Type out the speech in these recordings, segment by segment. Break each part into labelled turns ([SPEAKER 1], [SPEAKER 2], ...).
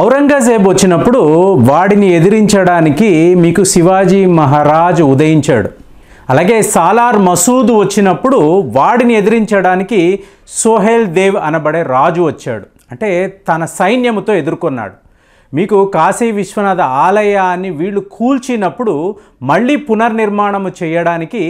[SPEAKER 1] ఔరంగజేబ్ వచ్చినప్పుడు వాడిని ఎదిరించడానికి మీకు శివాజీ మహారాజ్ ఉదయించాడు అలాగే సాలార్ మసూద్ వచ్చినప్పుడు వాడిని ఎదిరించడానికి సోహెల్ దేవ్ అనబడే రాజు వచ్చాడు అంటే తన సైన్యముతో ఎదుర్కొన్నాడు మీకు కాశీ విశ్వనాథ ఆలయాన్ని వీళ్ళు కూల్చినప్పుడు మళ్ళీ పునర్నిర్మాణము చేయడానికి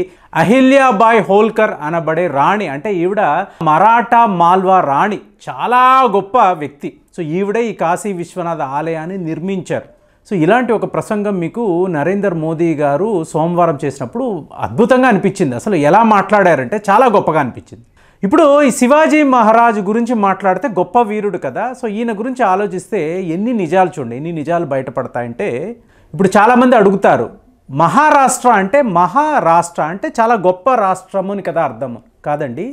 [SPEAKER 1] అహిల్యాబాయ్ హోల్కర్ అనబడే రాణి అంటే ఈవిడ మరాఠా మాల్వా రాణి చాలా గొప్ప వ్యక్తి సో ఈవిడే ఈ కాశీ విశ్వనాథ ఆలయాన్ని నిర్మించారు సో ఇలాంటి ఒక ప్రసంగం మీకు నరేందర్ మోదీ గారు సోమవారం చేసినప్పుడు అద్భుతంగా అనిపించింది అసలు ఎలా మాట్లాడారంటే చాలా గొప్పగా అనిపించింది ఇప్పుడు ఈ శివాజీ మహారాజు గురించి మాట్లాడితే గొప్ప వీరుడు కదా సో ఈయన గురించి ఆలోచిస్తే ఎన్ని నిజాలు చూడండి ఎన్ని నిజాలు బయటపడతాయంటే ఇప్పుడు చాలామంది అడుగుతారు మహారాష్ట్ర అంటే మహారాష్ట్ర అంటే చాలా గొప్ప రాష్ట్రము అని కదా అర్థము కాదండి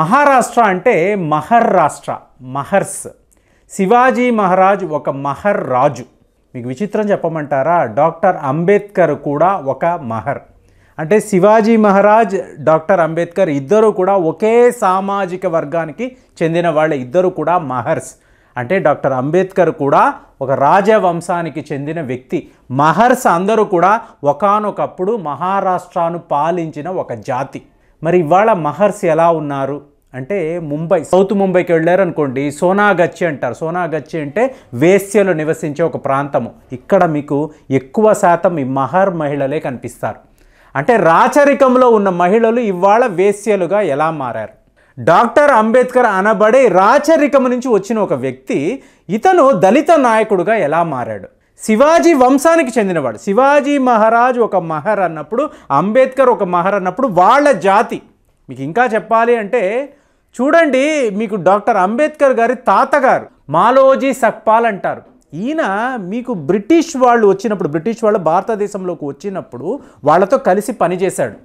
[SPEAKER 1] మహారాష్ట్ర అంటే మహర్ రాష్ట్ర మహర్స్ శివాజీ మహారాజ్ ఒక మహర్ రాజు మీకు విచిత్రం చెప్పమంటారా డాక్టర్ అంబేద్కర్ కూడా ఒక మహర్ అంటే శివాజీ మహారాజ్ డాక్టర్ అంబేద్కర్ ఇద్దరు కూడా ఒకే సామాజిక వర్గానికి చెందిన వాళ్ళ ఇద్దరు కూడా మహర్స్ అంటే డాక్టర్ అంబేద్కర్ కూడా ఒక రాజవంశానికి చెందిన వ్యక్తి మహర్స్ అందరూ కూడా ఒకనొకప్పుడు మహారాష్ట్రను పాలించిన ఒక జాతి మరి ఇవాళ మహర్స్ ఎలా ఉన్నారు అంటే ముంబై సౌత్ ముంబైకి వెళ్ళారు అనుకోండి సోనాగచ్చి అంటారు సోనాగచ్చి అంటే వేస్యలో నివసించే ఒక ప్రాంతము ఇక్కడ మీకు ఎక్కువ శాతం ఈ మహర్ మహిళలే కనిపిస్తారు అంటే రాచరికంలో ఉన్న మహిళలు ఇవాళ వేస్యలుగా ఎలా మారారు డాక్టర్ అంబేద్కర్ అనబడే రాచరికం నుంచి వచ్చిన ఒక వ్యక్తి ఇతను దళిత నాయకుడుగా ఎలా మారాడు శివాజీ వంశానికి చెందినవాడు శివాజీ మహారాజ్ ఒక మహర్ అన్నప్పుడు అంబేద్కర్ ఒక మహర్ అన్నప్పుడు వాళ్ళ జాతి మీకు ఇంకా చెప్పాలి అంటే చూడండి మీకు డాక్టర్ అంబేద్కర్ గారి తాతగారు మాలోజీ సక్పాల్ అంటారు ఈయన మీకు బ్రిటిష్ వాళ్ళు వచ్చినప్పుడు బ్రిటిష్ వాళ్ళు భారతదేశంలోకి వచ్చినప్పుడు వాళ్ళతో కలిసి పనిచేశాడు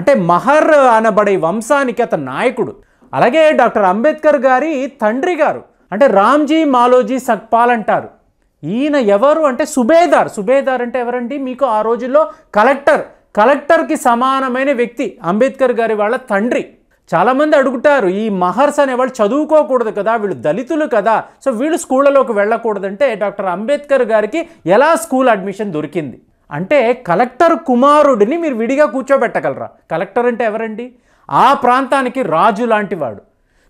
[SPEAKER 1] అంటే మహర్ అనబడే వంశానికి అతను నాయకుడు అలాగే డాక్టర్ అంబేద్కర్ గారి తండ్రి గారు అంటే రామ్జీ మాలోజీ సక్పాల్ అంటారు ఈయన ఎవరు అంటే సుబేదార్ సుబేదార్ అంటే ఎవరండి మీకు ఆ రోజుల్లో కలెక్టర్ కలెక్టర్కి సమానమైన వ్యక్తి అంబేద్కర్ గారి వాళ్ళ తండ్రి చాలామంది అడుగుతారు ఈ మహర్స్ అనేవాళ్ళు చదువుకోకూడదు కదా వీళ్ళు దళితులు కదా సో వీళ్ళు స్కూళ్ళలోకి వెళ్ళకూడదంటే డాక్టర్ అంబేద్కర్ గారికి ఎలా స్కూల్ అడ్మిషన్ దొరికింది అంటే కలెక్టర్ కుమారుడిని మీరు విడిగా కూర్చోబెట్టగలరా కలెక్టర్ అంటే ఎవరండి ఆ ప్రాంతానికి రాజు లాంటివాడు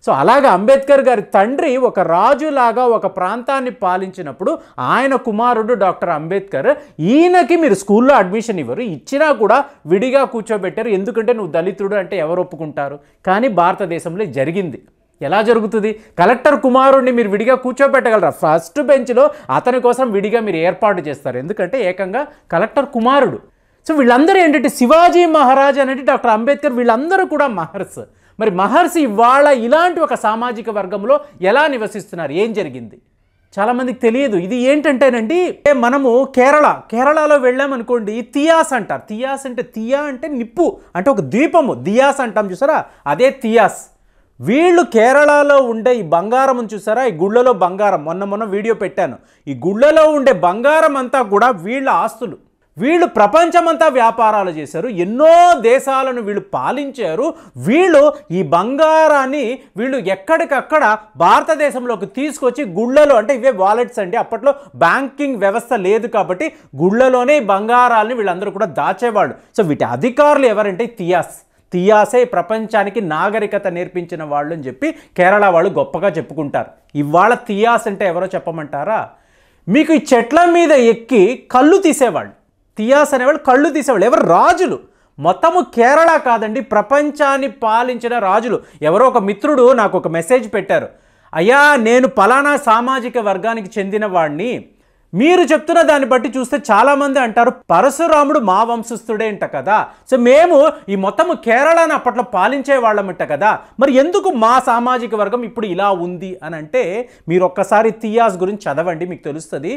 [SPEAKER 1] సో అలాగే అంబేద్కర్ గారి తండ్రి ఒక రాజులాగా ఒక ప్రాంతాన్ని పాలించినప్పుడు ఆయన కుమారుడు డాక్టర్ అంబేద్కర్ ఈయనకి మీరు స్కూల్లో అడ్మిషన్ ఇవ్వరు ఇచ్చినా కూడా విడిగా కూర్చోబెట్టారు ఎందుకంటే నువ్వు దళితుడు అంటే ఎవరు ఒప్పుకుంటారు కానీ భారతదేశంలో జరిగింది ఎలా జరుగుతుంది కలెక్టర్ కుమారుడిని మీరు విడిగా కూర్చోబెట్టగలరా ఫస్ట్ బెంచ్లో అతని కోసం విడిగా మీరు ఏర్పాటు చేస్తారు ఎందుకంటే ఏకంగా కలెక్టర్ కుమారుడు సో వీళ్ళందరూ ఏంటంటే శివాజీ మహారాజ్ అనేది డాక్టర్ అంబేద్కర్ వీళ్ళందరూ కూడా మహర్స్ మరి మహర్షి ఇవాళ ఇలాంటి ఒక సామాజిక వర్గంలో ఎలా నివసిస్తున్నారు ఏం జరిగింది చాలామందికి తెలియదు ఇది ఏంటంటేనండి మనము కేరళ కేరళలో వెళ్ళామనుకోండి తియాస్ అంటారు తియాస్ అంటే తియా అంటే నిప్పు అంటే ఒక ద్వీపము దియాస్ అంటాం చూసారా అదే తియాస్ వీళ్ళు కేరళలో ఉండే ఈ బంగారం చూసారా ఈ గుళ్ళలో బంగారం మొన్న మొన్న వీడియో పెట్టాను ఈ గుళ్ళలో ఉండే బంగారం అంతా కూడా వీళ్ళ ఆస్తులు వీళ్ళు ప్రపంచమంతా వ్యాపారాలు చేశారు ఎన్నో దేశాలను వీళ్ళు పాలించారు వీళ్ళు ఈ బంగారాన్ని వీళ్ళు ఎక్కడికక్కడ భారతదేశంలోకి తీసుకొచ్చి గుళ్ళలో అంటే ఇవే వాలెట్స్ అండి అప్పట్లో బ్యాంకింగ్ వ్యవస్థ లేదు కాబట్టి గుళ్ళలోనే బంగారాలని వీళ్ళందరూ కూడా దాచేవాళ్ళు సో వీటి అధికారులు ఎవరంటే తియాస్ తియాసే ప్రపంచానికి నాగరికత నేర్పించిన వాళ్ళు అని చెప్పి కేరళ వాళ్ళు గొప్పగా చెప్పుకుంటారు ఇవాళ తియాస్ అంటే ఎవరో చెప్పమంటారా మీకు ఈ చెట్ల మీద ఎక్కి కళ్ళు తీసేవాళ్ళు తియాస్ అనేవాళ్ళు కళ్ళు తీసేవాళ్ళు ఎవరు రాజులు మొత్తము కేరళ కాదండి ప్రపంచాన్ని పాలించిన రాజులు ఎవరో ఒక మిత్రుడు నాకు ఒక మెసేజ్ పెట్టారు అయ్యా నేను పలానా సామాజిక వర్గానికి చెందిన వాడిని మీరు చెప్తున్న దాన్ని బట్టి చూస్తే చాలామంది అంటారు పరశురాముడు మా వంశస్థుడేంట కదా సో మేము ఈ మొత్తము కేరళను అప్పట్లో పాలించే వాళ్ళమంట కదా మరి ఎందుకు మా సామాజిక వర్గం ఇప్పుడు ఇలా ఉంది అని అంటే మీరు ఒక్కసారి తియాస్ గురించి చదవండి మీకు తెలుస్తుంది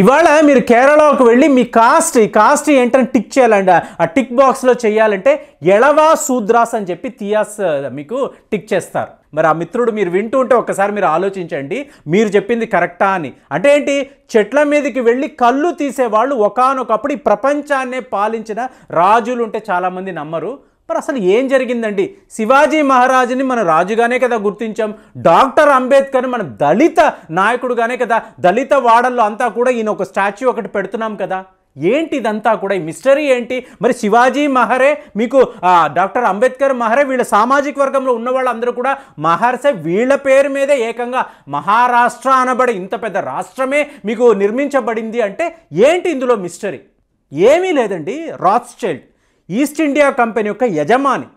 [SPEAKER 1] ఇవాళ మీరు కేరళకు వెళ్ళి మీ కాస్ట్ ఈ కాస్ట్ ఏంటని టిక్ చేయాలండి ఆ టిక్ బాక్స్లో చేయాలంటే ఎళవా సూద్రాస్ అని చెప్పి తియాస్ మీకు టిక్ చేస్తారు మరి ఆ మిత్రుడు మీరు వింటూ ఉంటే ఒక్కసారి మీరు ఆలోచించండి మీరు చెప్పింది కరెక్టా అని అంటే ఏంటి చెట్ల మీదకి వెళ్ళి కళ్ళు తీసేవాళ్ళు ఒకనొకప్పుడు ఈ ప్రపంచాన్నే పాలించిన రాజులు ఉంటే చాలామంది నమ్మరు మరి అసలు ఏం జరిగిందండి శివాజీ మహారాజుని మన రాజుగానే కదా గుర్తించాం డాక్టర్ అంబేద్కర్ని మన దళిత నాయకుడుగానే కదా దళిత వాడల్లో అంతా కూడా ఈయన ఒక స్టాచ్యూ ఒకటి పెడుతున్నాం కదా ఏంటి ఇదంతా కూడా ఈ మిస్టరీ ఏంటి మరి శివాజీ మహరే మీకు డాక్టర్ అంబేద్కర్ మహరే వీళ్ళ సామాజిక వర్గంలో ఉన్న వాళ్ళందరూ కూడా మహర్సే వీళ్ళ పేరు మీదే ఏకంగా మహారాష్ట్ర అనబడి ఇంత పెద్ద రాష్ట్రమే మీకు నిర్మించబడింది అంటే ఏంటి ఇందులో మిస్టరీ ఏమీ లేదండి రాత్స్చైల్డ్ ఈస్ట్ ఇండియా కంపెనీ యొక్క యజమాని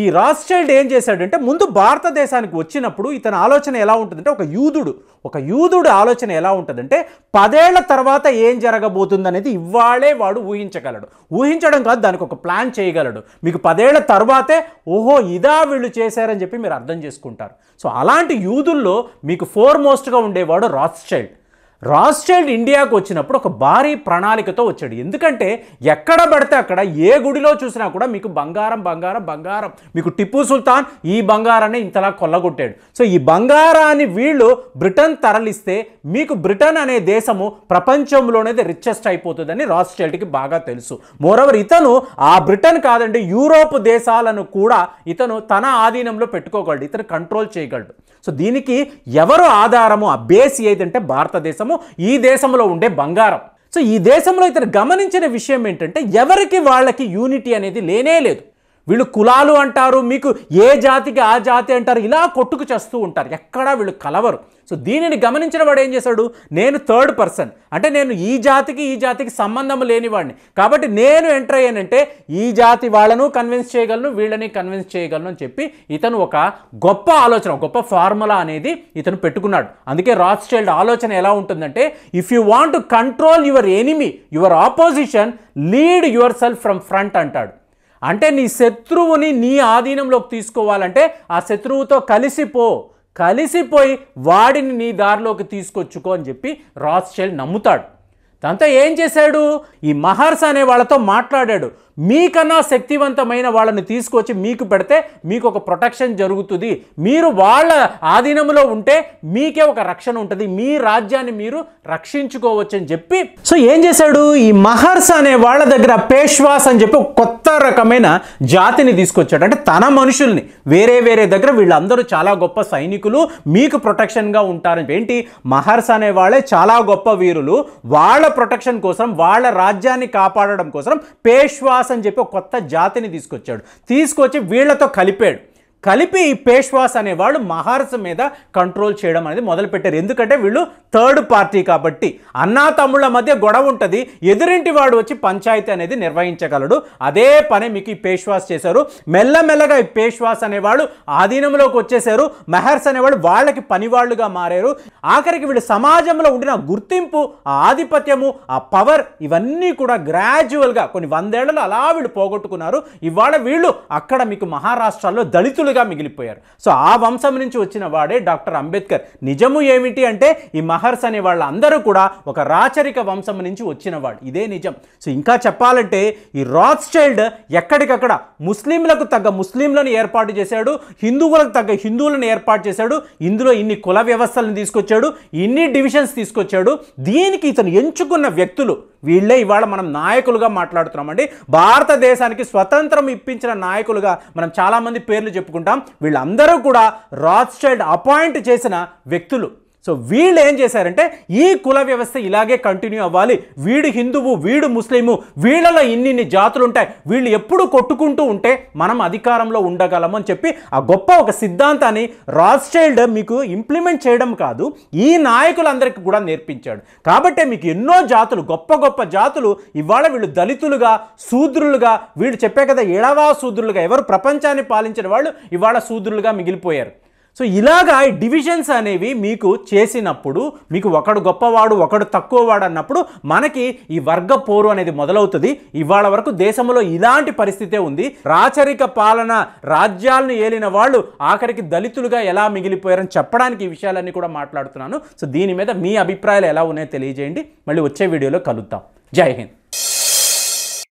[SPEAKER 1] ఈ రాస్టైల్డ్ ఏం చేశాడంటే ముందు భారతదేశానికి వచ్చినప్పుడు ఇతని ఆలోచన ఎలా ఉంటుందంటే ఒక యూదుడు ఒక యూదుడు ఆలోచన ఎలా ఉంటుందంటే పదేళ్ల తర్వాత ఏం జరగబోతుంది అనేది ఇవాళే వాడు ఊహించగలడు ఊహించడం కాదు దానికి ఒక ప్లాన్ చేయగలడు మీకు పదేళ్ల తర్వాతే ఓహో ఇదా వీళ్ళు చేశారని చెప్పి మీరు అర్థం చేసుకుంటారు సో అలాంటి యూదుల్లో మీకు ఫోర్ మోస్ట్గా ఉండేవాడు రాస్టైల్డ్ రాస్చైల్డ్ ఇండియాకు వచ్చినప్పుడు ఒక భారీ ప్రణాళికతో వచ్చాడు ఎందుకంటే ఎక్కడ పడితే అక్కడ ఏ గుడిలో చూసినా కూడా మీకు బంగారం బంగారం బంగారం మీకు టిప్పు సుల్తాన్ ఈ బంగారాన్ని ఇంతలా కొల్లగొట్టాడు సో ఈ బంగారాన్ని వీళ్ళు బ్రిటన్ తరలిస్తే మీకు బ్రిటన్ అనే దేశము ప్రపంచంలోనేది రిచెస్ట్ అయిపోతుందని రాస్చైల్డ్కి బాగా తెలుసు మోరవర్ ఇతను ఆ బ్రిటన్ కాదండి యూరోప్ దేశాలను కూడా ఇతను తన ఆధీనంలో పెట్టుకోగలడు ఇతను కంట్రోల్ చేయగలడు సో దీనికి ఎవరు ఆధారము ఆ బేస్ ఏదంటే భారతదేశము ఈ దేశంలో ఉండే బంగారం సో ఈ దేశంలో ఇతను గమనించిన విషయం ఏంటంటే ఎవరికి వాళ్ళకి యూనిటీ అనేది లేనే లేదు వీళ్ళు కులాలు అంటారు మీకు ఏ జాతికి ఆ జాతి అంటారు ఇలా కొట్టుకు చేస్తూ ఉంటారు ఎక్కడా వీళ్ళు కలవరు సో దీనిని గమనించిన వాడు ఏం చేశాడు నేను థర్డ్ పర్సన్ అంటే నేను ఈ జాతికి ఈ జాతికి సంబంధం లేనివాడిని కాబట్టి నేను ఎంటర్ అయ్యానంటే ఈ జాతి వాళ్ళను కన్విన్స్ చేయగలను వీళ్ళని కన్విన్స్ చేయగలను అని చెప్పి ఇతను ఒక గొప్ప ఆలోచన గొప్ప ఫార్ములా అనేది ఇతను పెట్టుకున్నాడు అందుకే రాత్ చైల్డ్ ఆలోచన ఎలా ఉంటుందంటే if you want to control your enemy your opposition lead yourself from front అంటాడు అంటే నీ శత్రువుని నీ ఆధీనంలోకి తీసుకోవాలంటే ఆ శత్రువుతో కలిసిపో కలిసిపోయి వాడిని నీ దారిలోకి తీసుకొచ్చుకో అని చెప్పి రాస్చెల్ నమ్ముతాడు దాంతో ఏం చేశాడు ఈ మహర్స్ అనే వాళ్ళతో మాట్లాడాడు మీకన్నా శక్తివంతమైన వాళ్ళని తీసుకొచ్చి మీకు పెడితే మీకు ఒక ప్రొటెక్షన్ జరుగుతుంది మీరు వాళ్ళ ఆధీనంలో ఉంటే మీకే ఒక రక్షణ ఉంటుంది మీ రాజ్యాన్ని మీరు రక్షించుకోవచ్చు అని చెప్పి సో ఏం చేశాడు ఈ మహర్స్ అనే వాళ్ళ దగ్గర పేష్వాస్ అని చెప్పి కొత్త రకమైన జాతిని తీసుకొచ్చాడు అంటే తన మనుషుల్ని వేరే వేరే దగ్గర వీళ్ళందరూ చాలా గొప్ప సైనికులు మీకు ప్రొటెక్షన్గా ఉంటారని ఏంటి మహర్స్ అనే వాళ్ళే చాలా గొప్ప వీరులు వాళ్ళ ప్రొటెక్షన్ కోసం వాళ్ళ రాజ్యాన్ని కాపాడడం కోసం పేష్వాస్ అని చెప్పి ఒక కొత్త జాతిని తీసుకొచ్చాడు తీసుకొచ్చి వీళ్లతో కలిపాడు కలిపి పేష్వాస్ అనేవాళ్ళు మహారస మీద కంట్రోల్ చేయడం అనేది మొదలుపెట్టారు ఎందుకంటే వీళ్ళు థర్డ్ పార్టీ కాబట్టి అన్నా తమ్ముళ్ళ మధ్య గొడవ ఉంటుంది ఎదురింటి వాడు వచ్చి పంచాయతీ అనేది నిర్వహించగలడు అదే పని మీకు ఈ పేష్వాస్ చేశారు మెల్లమెల్లగా ఈ పేష్వాస్ అనేవాళ్ళు ఆధీనంలోకి వచ్చేసారు మెహర్స్ అనేవాళ్ళు వాళ్ళకి పనివాళ్ళుగా మారారు ఆఖరికి వీళ్ళు సమాజంలో ఉండిన గుర్తింపు ఆ ఆధిపత్యము ఆ పవర్ ఇవన్నీ కూడా గ్రాడ్యువల్గా కొన్ని వందేళ్లలో అలా వీళ్ళు పోగొట్టుకున్నారు ఇవాళ వీళ్ళు అక్కడ మీకు మహారాష్ట్రలో దళితులు అజ్ఞానులుగా మిగిలిపోయారు సో ఆ వంశం నుంచి వచ్చిన వాడే డాక్టర్ అంబేద్కర్ నిజము ఏమిటి అంటే ఈ మహర్స్ అనే వాళ్ళందరూ కూడా ఒక రాచరిక వంశం నుంచి వచ్చినవాడు ఇదే నిజం సో ఇంకా చెప్పాలంటే ఈ రాత్ చైల్డ్ ఎక్కడికక్కడ ముస్లింలకు తగ్గ ముస్లింలను ఏర్పాటు చేశాడు హిందువులకు తగ్గ హిందువులను ఏర్పాటు చేశాడు ఇందులో ఇన్ని కుల వ్యవస్థలను తీసుకొచ్చాడు ఇన్ని డివిజన్స్ తీసుకొచ్చాడు దీనికి ఇతను ఎంచుకున్న వ్యక్తులు వీళ్ళే ఇవాళ మనం నాయకులుగా మాట్లాడుతున్నామండి భారతదేశానికి స్వతంత్రం ఇప్పించిన నాయకులుగా మనం చాలామంది పేర్లు చెప్పుకుంటాం అనుకుంటాం వీళ్ళందరూ కూడా రాత్ అపాయింట్ చేసిన వ్యక్తులు సో వీళ్ళు ఏం చేశారంటే ఈ కుల వ్యవస్థ ఇలాగే కంటిన్యూ అవ్వాలి వీడు హిందువు వీడు ముస్లిము వీళ్ళలో ఇన్నిన్ని జాతులు ఉంటాయి వీళ్ళు ఎప్పుడు కొట్టుకుంటూ ఉంటే మనం అధికారంలో ఉండగలము అని చెప్పి ఆ గొప్ప ఒక సిద్ధాంతాన్ని రాస్ చైల్డ్ మీకు ఇంప్లిమెంట్ చేయడం కాదు ఈ నాయకులందరికీ కూడా నేర్పించాడు కాబట్టే మీకు ఎన్నో జాతులు గొప్ప గొప్ప జాతులు ఇవాళ వీళ్ళు దళితులుగా శూద్రులుగా వీళ్ళు చెప్పే కదా ఎడవా శూద్రులుగా ఎవరు ప్రపంచాన్ని పాలించిన వాళ్ళు ఇవాళ శూద్రులుగా మిగిలిపోయారు సో ఇలాగా డివిజన్స్ అనేవి మీకు చేసినప్పుడు మీకు ఒకడు గొప్పవాడు ఒకడు తక్కువవాడు అన్నప్పుడు మనకి ఈ వర్గ పోరు అనేది మొదలవుతుంది ఇవాళ వరకు దేశంలో ఇలాంటి పరిస్థితే ఉంది రాచరిక పాలన రాజ్యాలను ఏలిన వాళ్ళు ఆఖరికి దళితులుగా ఎలా మిగిలిపోయారని చెప్పడానికి ఈ విషయాలన్నీ కూడా మాట్లాడుతున్నాను సో దీని మీద మీ అభిప్రాయాలు ఎలా ఉన్నాయో తెలియజేయండి మళ్ళీ వచ్చే వీడియోలో కలుద్దాం జై హింద్